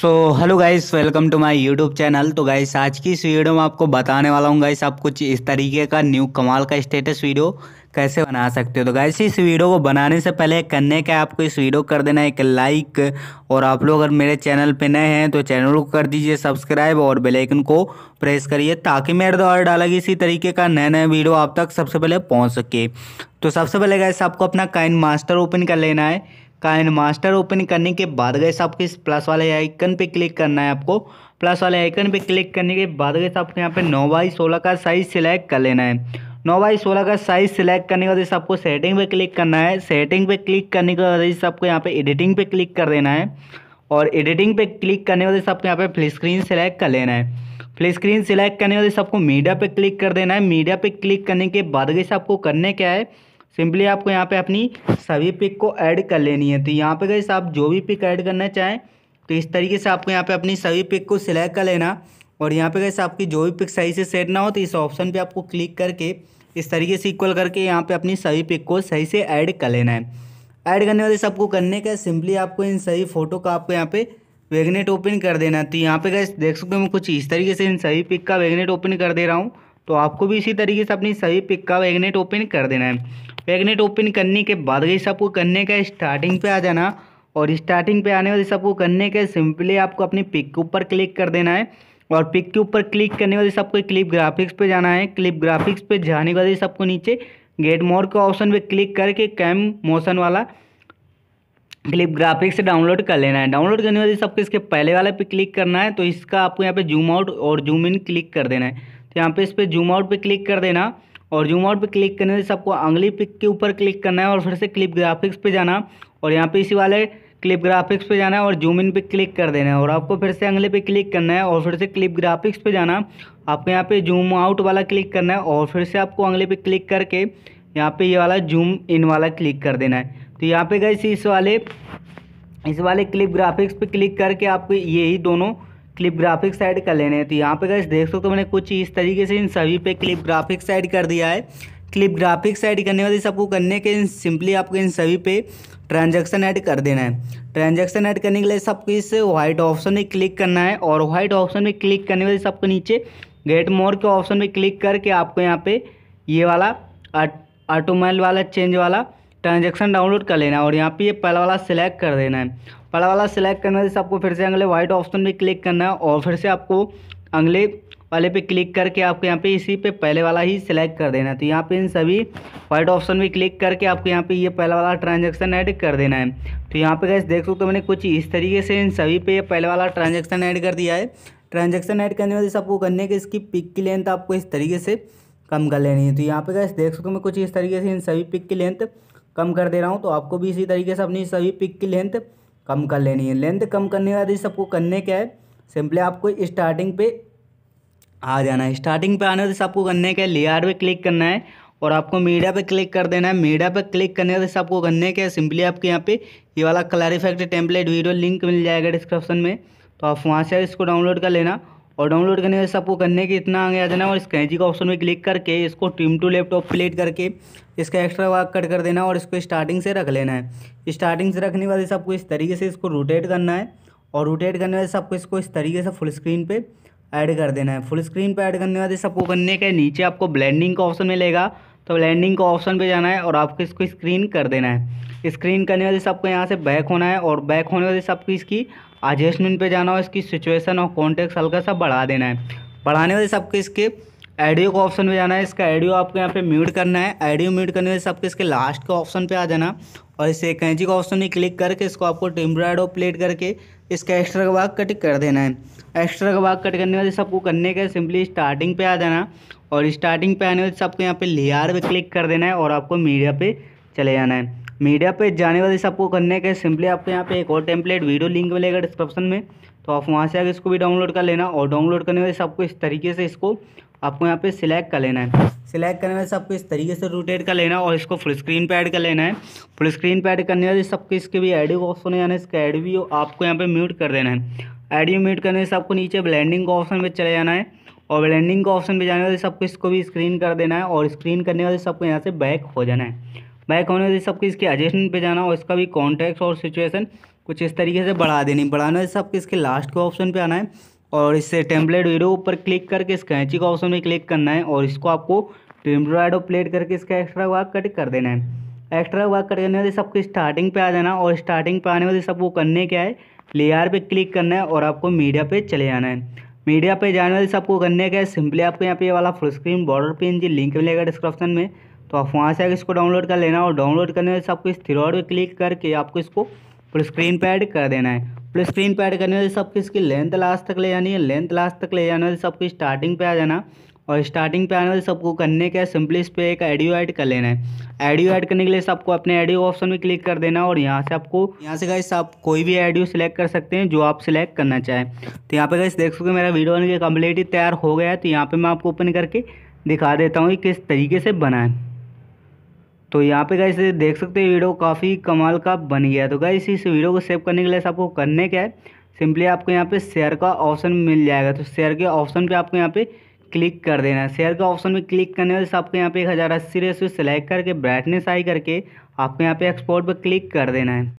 so hello guys welcome to my YouTube channel तो guys आज की इस वीडियो में आपको बताने वाला हूँ गाइस आप कुछ इस तरीके का न्यू कमाल का स्टेटस वीडियो कैसे बना सकते हो तो गैस इस वीडियो को बनाने से पहले करने का आपको इस वीडियो कर देना एक लाइक और आप लोग अगर मेरे चैनल पर नए हैं तो चैनल को कर दीजिए सब्सक्राइब और बेलाइकन को प्रेस करिए ताकि मेरे द्वारा डालेगी इसी तरीके का नया नया वीडियो आप तक सबसे पहले पहुँच सके तो सबसे पहले गैस आपको अपना काइन मास्टर ओपन कर लेना है काइन मास्टर ओपन करने के बाद गैस आपको इस प्लस वाले आइकन पे क्लिक करना है आपको प्लस वाले आइकन पे क्लिक करने के बाद गैस आपको यहाँ पे नौ बाई सोलह का साइज सिलेक्ट कर लेना है नौ बाई सोलह का साइज सिलेक्ट करने के बाद इस आपको सेटिंग पे क्लिक करना है सेटिंग पे क्लिक करने के बाद इस आपको यहाँ पे एडिटिंग पे क्लिक कर देना है और एडिटिंग पे क्लिक करने के बाद इस आपको यहाँ पे फ्ली स्क्रीन सेलेक्ट कर लेना है फ्ली स्क्रीन सेलेक्ट करने के बाद इस आपको मीडिया पे क्लिक कर देना है मीडिया पे क्लिक करने के बाद इस आपको करने क्या है सिंपली आपको यहाँ पर अपनी सभी पिक को ऐड कर लेनी है तो यहाँ पर गैस आप जो भी पिक ऐड करना चाहें तो इस तरीके से आपको यहाँ पे अपनी सभी पिक को सिलेक्ट कर लेना और यहाँ पे कैसे आपकी जो भी पिक सही से सेट ना हो तो इस ऑप्शन पे आपको क्लिक करके इस तरीके से इक्वल करके यहाँ पे अपनी सभी पिक को सही से ऐड कर लेना है ऐड करने वाले सबको करने का सिंपली आपको इन सही फ़ोटो का आपको यहाँ पे वेगनेट ओपन कर देना है तो यहाँ पे गए देख सकते हो मैं कुछ इस तरीके से इन सही पिक का वेगनेट ओपन कर दे रहा हूँ तो आपको भी इसी तरीके से अपनी सही पिक का वेगनेट ओपन कर देना है वेगनेट ओपन करने के बाद गई सबको करने का स्टार्टिंग पे आ जाना और स्टार्टिंग पे आने वाले सबको करने के सिंपली आपको अपनी पिक के ऊपर क्लिक कर देना है और पिक के ऊपर क्लिक करने वाले सबको क्लिप ग्राफिक्स पे जाना है क्लिप ग्राफिक्स पे जाने वाले सबको नीचे गेट मोर का ऑप्शन पे क्लिक करके कैम मोशन वाला क्लिप ग्राफिक्स से डाउनलोड कर लेना है डाउनलोड करने वाले सबको इसके पहले वाले पे क्लिक करना है तो इसका आपको यहाँ पे जूम आउट और जूम इन क्लिक कर देना है तो यहाँ पे इस पर जूम आउट पे क्लिक कर देना और जूम आउट पे क्लिक करने वाले सबको अंगली पिक के ऊपर क्लिक करना है और फिर से क्लिप ग्राफिक्स पे जाना और यहाँ पे इसी वाले क्लिप ग्राफिक्स पे जाना है और जूम इन पे क्लिक कर देना है और आपको फिर से अगले पे क्लिक करना है और फिर से क्लिप ग्राफिक्स पे जाना आपको यहाँ पे जूम आउट वाला क्लिक करना है और फिर से आपको अगले पे क्लिक करके यहाँ पे ये वाला जूम इन वाला क्लिक कर देना है तो यहाँ पे गए इस वाले इस वाले क्लिप ग्राफिक्स पे क्लिक करके आपको ये दोनों क्लिप ग्राफिक्स ऐड कर लेने हैं तो यहाँ पे गए देख सकते हो मैंने कुछ इस तरीके से इन सभी पे क्लिप ग्राफिक्स ऐड कर दिया है क्लिप ग्राफिक्स ऐड करने वाले सबको करने के सिंपली आपको इन सभी पे ट्रांजैक्शन ऐड कर देना है ट्रांजैक्शन ऐड करने के लिए सबको इस व्हाइट ऑप्शन में क्लिक करना है और व्हाइट ऑप्शन में क्लिक करने वाले सबको नीचे गेट मोर के ऑप्शन में क्लिक करके आपको यहाँ पे ये वाला ऑटोमोबाइल वाला चेंज वाला ट्रांजेक्शन डाउनलोड कर लेना है और यहाँ पर ये पहला वाला सिलेक्ट कर देना है पहला वाला सिलेक्ट करने वाले सबको फिर से अगले व्हाइट ऑप्शन में क्लिक करना है और फिर से आपको अगले वाले पे क्लिक करके आपको यहाँ पे इसी पे पहले वाला ही सिलेक्ट कर देना है तो यहाँ पे इन सभी वाइट ऑप्शन में क्लिक करके आपको यहाँ पे ये यह पहला वाला ट्रांजेक्शन ऐड कर देना है तो यहाँ पे गैस देख सकते हो तो मैंने कुछ इस तरीके से इन सभी पे पहले वाला ट्रांजेक्शन ऐड कर दिया है ट्रांजेक्शन ऐड करने वाले सबको करने के इसकी पिक की लेंथ आपको इस तरीके से कम कर लेनी है तो यहाँ पे गैस देख सकते हो मैं कुछ इस तरीके से इन सभी पिक की लेंथ कम कर दे रहा हूँ तो आपको भी इसी तरीके से अपनी सभी पिक की लेंथ कम कर लेनी है लेंथ कम करने वाले सबको करने क्या है सिंपली आपको स्टार्टिंग पे आ जाना है स्टार्टिंग पे आने से आपको गन्ने के लेयर पे क्लिक करना है और आपको मीडिया पे क्लिक कर देना है मीडिया पे क्लिक करने से आपको गन्ने के सिंपली आपके यहाँ पे ये वाला colour effect template video link मिल जाएगा डिस्क्रिप्शन में तो आप वहाँ से इसको डाउनलोड कर लेना और डाउनलोड करने से आपको गन्ने के इतना आगे आ जाना और इस का ऑप्शन में क्लिक करके इसको टीम टू लैपटॉप प्लेट करके इसका एक्स्ट्रा वर्क कट कर देना और इसको स्टार्टिंग से रख लेना है स्टार्टिंग से रखने वाले सबको इस आपको इस तरीके से इसको रोटेट करना है और रोटेट करने से आपको इसको इस तरीके से फुल स्क्रीन पर ऐड कर देना है फुल स्क्रीन पर ऐड करने के बाद सबको करने के नीचे आपको ब्लेंडिंग का ऑप्शन मिलेगा तो ब्लेंडिंग का ऑप्शन पे जाना है और आपको इसको स्क्रीन कर देना है स्क्रीन करने वाले सबको यहाँ से बैक होना है और बैक होने वाले सबको इसकी एडजस्टमेंट पे जाना हो इसकी सिचुएशन और कॉन्टेक्ट हल्का सा बढ़ा देना है बढ़ाने वाले सबको इसके ऑडियो का ऑप्शन में जाना है इसका ऑडियो आपको यहाँ पे म्यूट करना है ऑडियो म्यूट करने से आपके इसके लास्ट के ऑप्शन पे आ जाना और इसे कैंची का ऑप्शन में क्लिक करके इसको आपको टिम्ब्राइड प्लेट करके इसका एक्स्ट्रा का भाग कट कर देना है एक्स्ट्रा का भाग कट करने वाले सबको करने का सिंपली स्टार्टिंग पे आ जाना और स्टार्टिंग पे आने वाले सबको यहाँ पे लेयर पे क्लिक कर देना है और आपको मीडिया पे चले जाना है मीडिया पे जाने वाले सबको करने के सिंपली आपको यहाँ पे एक और टेम्पलेट वीडियो लिंक मिलेगा डिस्क्रिप्शन में तो आप वहाँ से आगे इसको भी डाउनलोड कर लेना और डाउनलोड करने वाले सबको इस तरीके से इसको आपको यहाँ पे सिलेक्ट कर लेना है सिलेक्ट करने वाले सबको इस तरीके से रोटेट कर लेना और इसको फुल स्क्रीन पर ऐड कर लेना है फुल स्क्रीन पर ऐड करने वाले सबको इसके भी एडियो ऑप्शन है इसका इसका एडियो आपको यहाँ पर म्यूट कर देना है एडियो म्यूट करने से आपको नीचे ब्लैंडिंग का ऑप्शन पर चले जाना है और ब्लैंडिंग का ऑप्शन पर जाने वाले सबको इसको भी स्क्रीन कर देना है और स्क्रीन करने वाले सबको यहाँ से बैक हो जाना है होने से सबको इसके एजेशन पे जाना और इसका भी कॉन्टेक्ट और सिचुएशन कुछ इस तरीके से बढ़ा देनी बढ़ाने से सबके इसके लास्ट के ऑप्शन पे आना है और इससे टेम्पलेट वीडियो ऊपर क्लिक करके इस कैंची का ऑप्शन में क्लिक करना है और इसको आपको टेम्पलेट प्लेट करके इसका एक्स्ट्रा वर्क कट कर देना है एक्स्ट्रा वर्क कट करने वाले सबको स्टार्टिंग पे आ जाना और स्टार्टिंग पे आने वाले सबको करने क्या है लेयर पे क्लिक करना है और आपको मीडिया पे चले जाना है मीडिया पे जाने वाले सबको करने का है सिंपली आपको यहाँ पे ये वाला full screen border PNG link मिलेगा डिस्क्रिप्शन में तो आप वहाँ से अगर इसको डाउनलोड कर लेना और डाउनलोड करने से आपको इस थ्रोड पर क्लिक करके आपको इसको फुल स्क्रीन पर ऐड कर देना है फुल स्क्रीन पर ऐड करने से आपको इसकी लेंथ लास्ट तक ले जानी है लेंथ लास्ट तक ले जाने से आपको स्टार्टिंग पे आ जाना और स्टार्टिंग पे आने से सबको करने का सिंपली इस पर एक ऑडियो ऐड कर लेना है ऑडियो ऐड करने के लिए सबको अपने ऑडियो ऑप्शन में क्लिक कर देना और यहाँ से आपको यहाँ से गाइस आप कोई भी ऑडियो सिलेक्ट कर सकते हैं जो आप सिलेक्ट करना चाहें तो यहाँ पे गाइस देख सकते मेरा वीडियो बनकर कम्प्लीट तैयार हो गया है तो यहाँ पर मैं आपको ओपन करके दिखा देता हूँ कि किस तरीके से बनाएं तो यहाँ पे गाइस देख सकते हो वीडियो काफ़ी कमाल का बन गया तो गाइस इस वीडियो को सेव करने के लिए आपको करने क्या है सिंपली आपको यहाँ पे शेयर का ऑप्शन मिल जाएगा तो शेयर के ऑप्शन पे आपको यहाँ पे क्लिक कर देना है शेयर के ऑप्शन में क्लिक करने वाले से आपको यहाँ पे एक हज़ार अस्सी रेस सेलेक्ट करके ब्राइटनेस आई करके आपको यहाँ पे एक्सपोर्ट पर क्लिक कर देना है